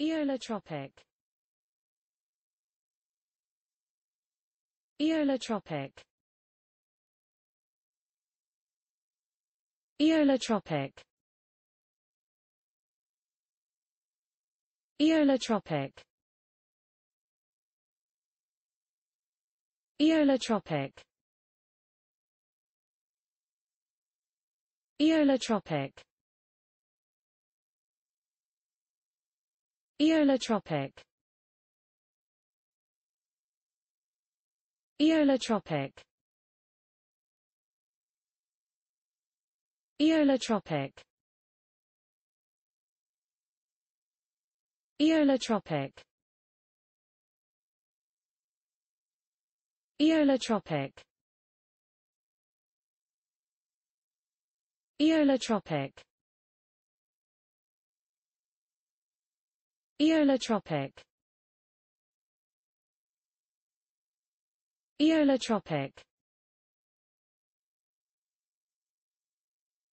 Eolotropic Eolotropic Eolotropic Eolotropic Eolotropic Eolotropic Eolotropic Eolotropic Eolotropic Eolotropic Eolotropic Eolotropic Eolotropic Eolotropic